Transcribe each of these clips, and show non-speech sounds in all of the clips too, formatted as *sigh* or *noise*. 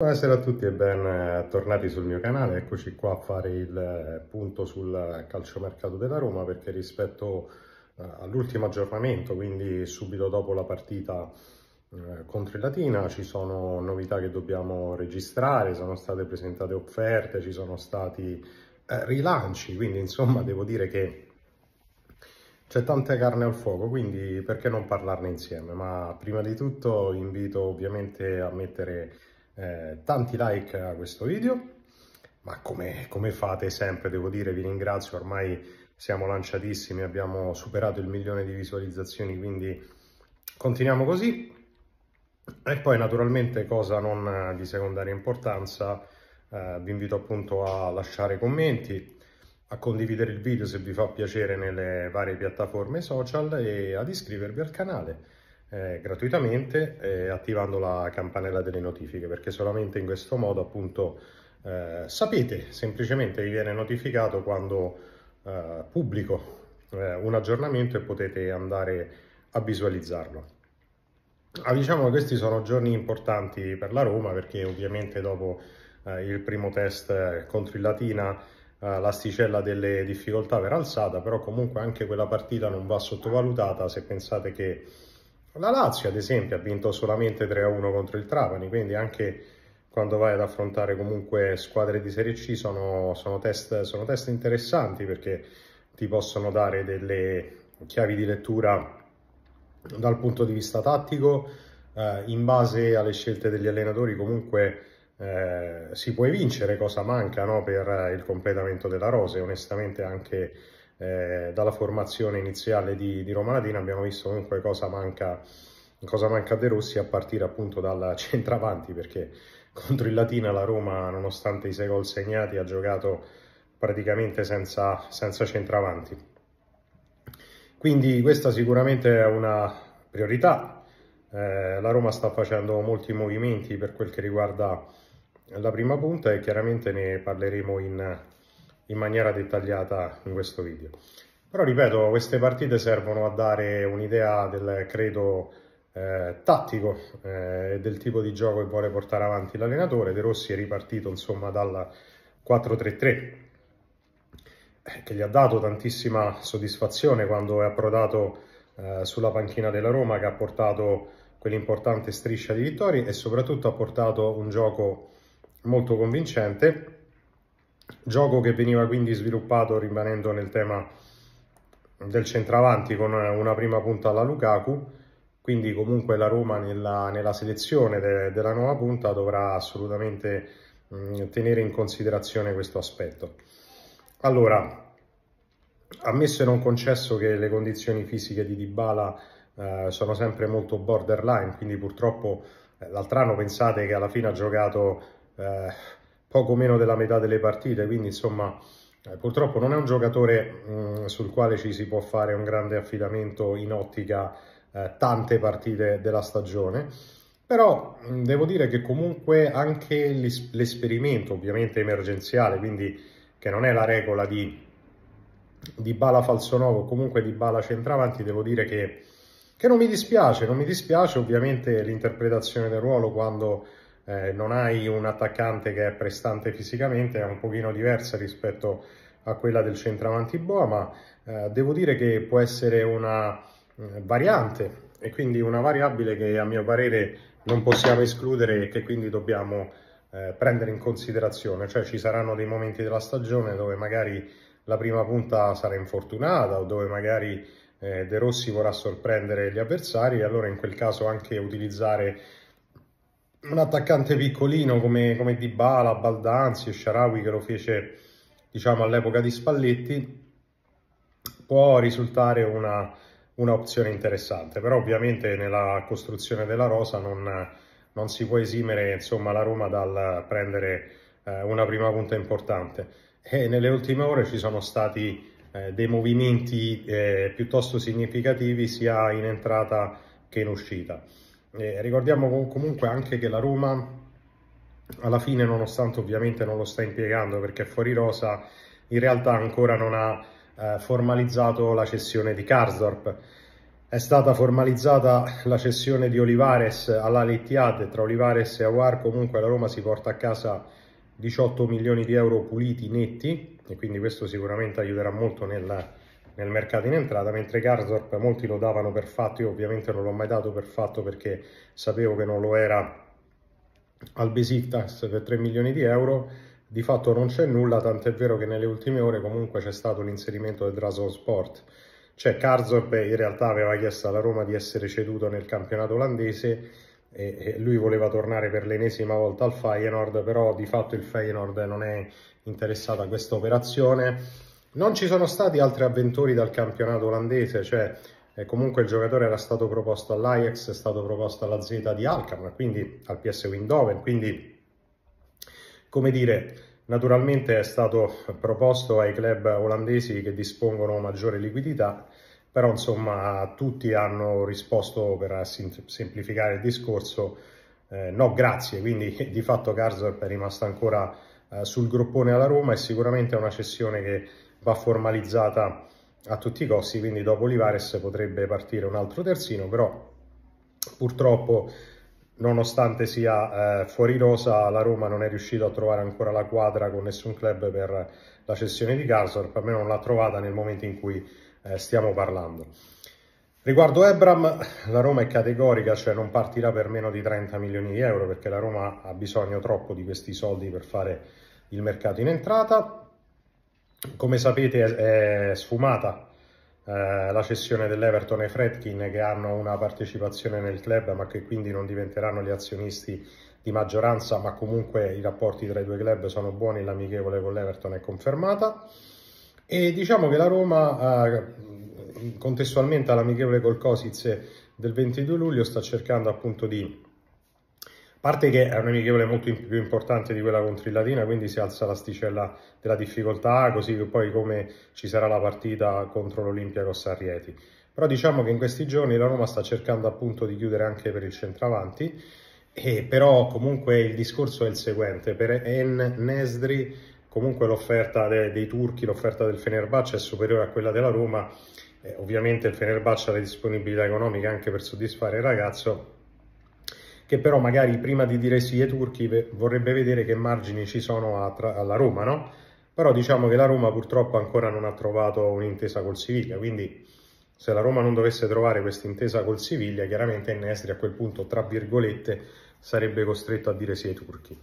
Buonasera a tutti e bentornati eh, sul mio canale, eccoci qua a fare il eh, punto sul calciomercato della Roma perché rispetto eh, all'ultimo aggiornamento, quindi subito dopo la partita contro il Latina, ci sono novità che dobbiamo registrare, sono state presentate offerte, ci sono stati rilanci, quindi insomma devo dire che c'è tanta carne al fuoco, quindi perché non parlarne insieme? Ma prima di tutto invito ovviamente a mettere eh, tanti like a questo video, ma come, come fate sempre, devo dire, vi ringrazio, ormai siamo lanciatissimi, abbiamo superato il milione di visualizzazioni, quindi continuiamo così. E poi naturalmente, cosa non di secondaria importanza, eh, vi invito appunto a lasciare commenti, a condividere il video se vi fa piacere nelle varie piattaforme social e ad iscrivervi al canale eh, gratuitamente eh, attivando la campanella delle notifiche perché solamente in questo modo appunto eh, sapete semplicemente vi viene notificato quando eh, pubblico eh, un aggiornamento e potete andare a visualizzarlo. Ah, diciamo che questi sono giorni importanti per la Roma perché ovviamente dopo eh, il primo test contro il Latina l'asticella delle difficoltà verrà alzata, però comunque anche quella partita non va sottovalutata se pensate che la Lazio, ad esempio, ha vinto solamente 3-1 contro il Trapani, quindi anche quando vai ad affrontare comunque squadre di Serie C sono, sono, test, sono test interessanti perché ti possono dare delle chiavi di lettura dal punto di vista tattico, eh, in base alle scelte degli allenatori comunque eh, si può vincere cosa manca no, per il completamento della rose, onestamente anche eh, dalla formazione iniziale di, di Roma Latina abbiamo visto comunque cosa manca, cosa manca a De Rossi a partire appunto dal *laughs* centravanti perché contro il Latina la Roma nonostante i sei gol segnati ha giocato praticamente senza, senza centravanti quindi questa sicuramente è una priorità eh, la Roma sta facendo molti movimenti per quel che riguarda la prima punta e chiaramente ne parleremo in, in maniera dettagliata in questo video. Però ripeto, queste partite servono a dare un'idea del credo eh, tattico e eh, del tipo di gioco che vuole portare avanti l'allenatore. De Rossi è ripartito insomma dal 4-3-3 eh, che gli ha dato tantissima soddisfazione quando è approdato eh, sulla panchina della Roma che ha portato quell'importante striscia di vittorie e soprattutto ha portato un gioco molto convincente Gioco che veniva quindi sviluppato rimanendo nel tema del centravanti con una prima punta alla Lukaku, quindi comunque la Roma nella, nella selezione de, della nuova punta dovrà assolutamente mh, mm, tenere in considerazione questo aspetto. Allora, ammesso e non concesso che le condizioni fisiche di Dybala eh, sono sempre molto borderline, quindi purtroppo eh, anno pensate che alla fine ha giocato eh, poco meno della metà delle partite, quindi insomma eh, purtroppo non è un giocatore mh, mm, sul quale ci si può fare un grande affidamento in ottica eh, tante partite della stagione, però mh, mm, devo dire che comunque anche l'esperimento ovviamente emergenziale, quindi che non è la regola di, di Bala Falsonovo, comunque di Bala Centravanti, devo dire che, che non mi dispiace, non mi dispiace ovviamente l'interpretazione del ruolo quando eh, non hai un attaccante che è prestante fisicamente, è un pochino diversa rispetto a quella del centravanti Boa, ma eh, devo dire che può essere una eh, variante e quindi una variabile che a mio parere non possiamo escludere e che quindi dobbiamo eh, prendere in considerazione, cioè ci saranno dei momenti della stagione dove magari la prima punta sarà infortunata o dove magari eh, De Rossi vorrà sorprendere gli avversari e allora in quel caso anche utilizzare un attaccante piccolino come, come Dybala, Baldanzi e Sharawi che lo fece diciamo all'epoca di Spalletti può risultare una, una, opzione interessante però ovviamente nella costruzione della rosa non, non si può esimere insomma, la Roma dal prendere eh, una prima punta importante e nelle ultime ore ci sono stati eh, dei movimenti eh, piuttosto significativi sia in entrata che in uscita eh, ricordiamo comunque anche che la Roma alla fine, nonostante ovviamente non lo sta impiegando perché è fuori rosa, in realtà ancora non ha eh, formalizzato la cessione di Karsdorp. È stata formalizzata la cessione di Olivares alla all'Aleittiad, tra Olivares e Awar comunque la Roma si porta a casa 18 milioni di euro puliti netti e quindi questo sicuramente aiuterà molto nel, nel mercato in entrata, mentre Garzorp molti lo davano per fatto, io ovviamente non l'ho mai dato per fatto perché sapevo che non lo era al Besiktas per 3 milioni di euro, di fatto non c'è nulla, tant'è vero che nelle ultime ore comunque c'è stato l'inserimento del Drason Sport, cioè Karzorp in realtà aveva chiesto alla Roma di essere ceduto nel campionato olandese e, lui voleva tornare per l'ennesima volta al Feyenoord, però di fatto il Feyenoord non è interessato a questa operazione non ci sono stati altri avventori dal campionato olandese, cioè eh, comunque il giocatore era stato proposto all'Ajax, è stato proposto alla Z di Alkmaar, quindi al PS Windhoven, quindi come dire, naturalmente è stato proposto ai club olandesi che dispongono maggiore liquidità, però insomma tutti hanno risposto per semplificare il discorso eh, no grazie, quindi *laughs* di fatto Garzorp è rimasto ancora eh, sul gruppone alla Roma e sicuramente è una cessione che va formalizzata a tutti i costi, quindi dopo l'Ivares potrebbe partire un altro terzino, però purtroppo nonostante sia eh, fuori rosa la Roma non è riuscita a trovare ancora la quadra con nessun club per la cessione di Gasorp, almeno non l'ha trovata nel momento in cui eh, stiamo parlando. Riguardo Ebram, la Roma è categorica, cioè non partirà per meno di 30 milioni di euro perché la Roma ha bisogno troppo di questi soldi per fare il mercato in entrata come sapete è, sfumata eh, la cessione dell'Everton e Fredkin che hanno una partecipazione nel club ma che quindi non diventeranno gli azionisti di maggioranza ma comunque i rapporti tra i due club sono buoni, l'amichevole con l'Everton è confermata e diciamo che la Roma eh, contestualmente all'amichevole col Cosiz del 22 luglio sta cercando appunto di parte che è un'amichevole molto più importante di quella contro il Latina, quindi si alza l'asticella della difficoltà, così poi come ci sarà la partita contro l'Olimpia con Sarrieti. Però diciamo che in questi giorni la Roma sta cercando appunto di chiudere anche per il centravanti, e però comunque il discorso è il seguente, per En Nesdri comunque l'offerta dei, dei turchi, l'offerta del Fenerbahce è superiore a quella della Roma, eh, ovviamente il Fenerbahce ha le disponibilità economiche anche per soddisfare il ragazzo, che però magari prima di dire sì ai turchi vorrebbe vedere che margini ci sono alla Roma, no? Però diciamo che la Roma purtroppo ancora non ha trovato un'intesa col Siviglia, quindi se la Roma non dovesse trovare questa intesa col Siviglia, chiaramente il Nestri a quel punto, tra virgolette, sarebbe costretto a dire sì ai turchi.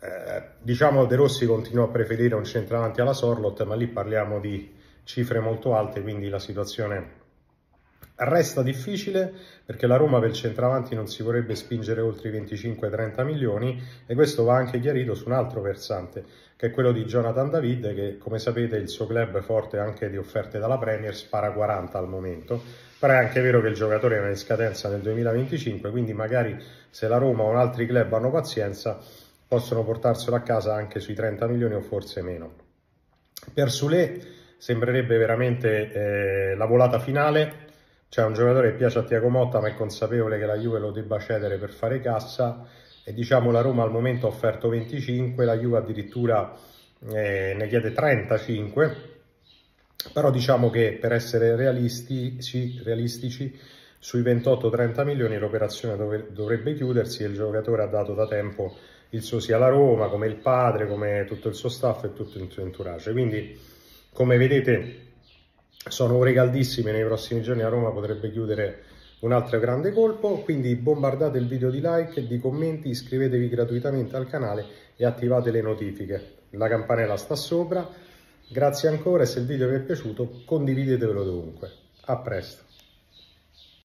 Eh, diciamo De Rossi continua a preferire un centravanti alla Sorlot, ma lì parliamo di cifre molto alte, quindi la situazione Resta difficile perché la Roma per il centravanti non si vorrebbe spingere oltre i 25-30 milioni e questo va anche chiarito su un altro versante che è quello di Jonathan David che come sapete il suo club è forte anche di offerte dalla Premier spara 40 al momento però è anche vero che il giocatore è in scadenza nel 2025 quindi magari se la Roma o altri club hanno pazienza possono portarselo a casa anche sui 30 milioni o forse meno. Per Sule sembrerebbe veramente eh, la volata finale, cioè un giocatore che piace a Tiago Motta ma è consapevole che la Juve lo debba cedere per fare cassa e diciamo la Roma al momento ha offerto 25, la Juve addirittura eh, ne chiede 35, però diciamo che per essere realistici, realistici sui 28-30 milioni l'operazione dov dovrebbe chiudersi e il giocatore ha dato da tempo il suo sia la Roma, come il padre, come tutto il suo staff e tutto il suo entourage. Quindi come vedete sono ore caldissime, nei prossimi giorni a Roma potrebbe chiudere un altro grande colpo quindi bombardate il video di like di commenti iscrivetevi gratuitamente al canale e attivate le notifiche la campanella sta sopra grazie ancora e se il video vi è piaciuto condividetelo dovunque a presto